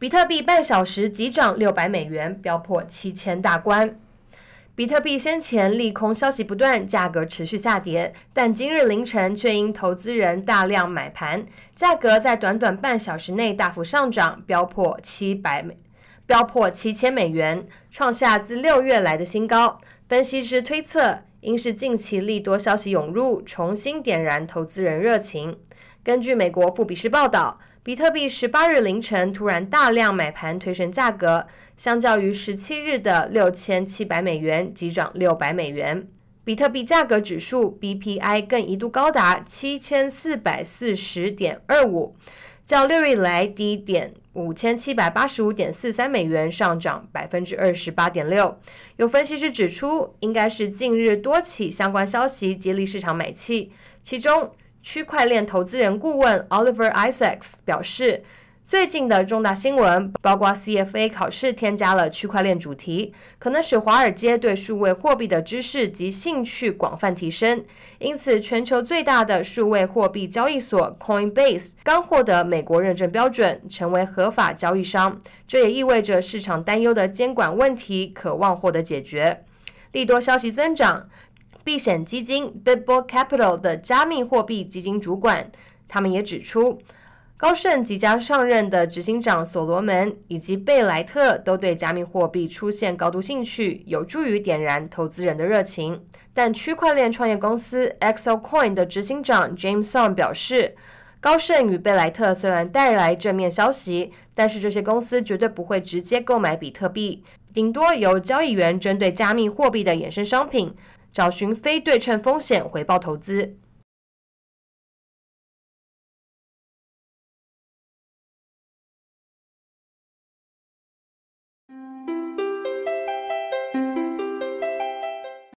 比特币半小时急涨六百美元，飙破七千大关。比特币先前利空消息不断，价格持续下跌，但今日凌晨却因投资人大量买盘，价格在短短半小时内大幅上涨，飙破七百美，飙破七千美元，创下自六月来的新高。分析师推测，应是近期利多消息涌入，重新点燃投资人热情。根据美国富比士报道，比特币十八日凌晨突然大量买盘推升价格，相较于十七日的六千七百美元急涨六百美元，比特币价格指数 BPI 更一度高达七千四百四十点二五，较六日来低点五千七百八十五点四三美元上涨百分之二十八点六。有分析师指出，应该是近日多起相关消息激励市场买气，其中。区块链投资人顾问 Oliver Isaacs 表示，最近的重大新闻包括 CFA 考试添加了区块链主题，可能使华尔街对数位货币的知识及兴趣广泛提升。因此，全球最大的数位货币交易所 Coinbase 刚获得美国认证标准，成为合法交易商。这也意味着市场担忧的监管问题渴望获得解决。利多消息增长。避险基金 （Big b o l l Capital） 的加密货币基金主管，他们也指出，高盛即将上任的执行长所罗门以及贝莱特都对加密货币出现高度兴趣，有助于点燃投资人的热情。但区块链创业公司 XO Coin 的执行长 James Song 表示，高盛与贝莱特虽然带来正面消息，但是这些公司绝对不会直接购买比特币，顶多由交易员针对加密货币的衍生商品。找寻非对称风险回报投资。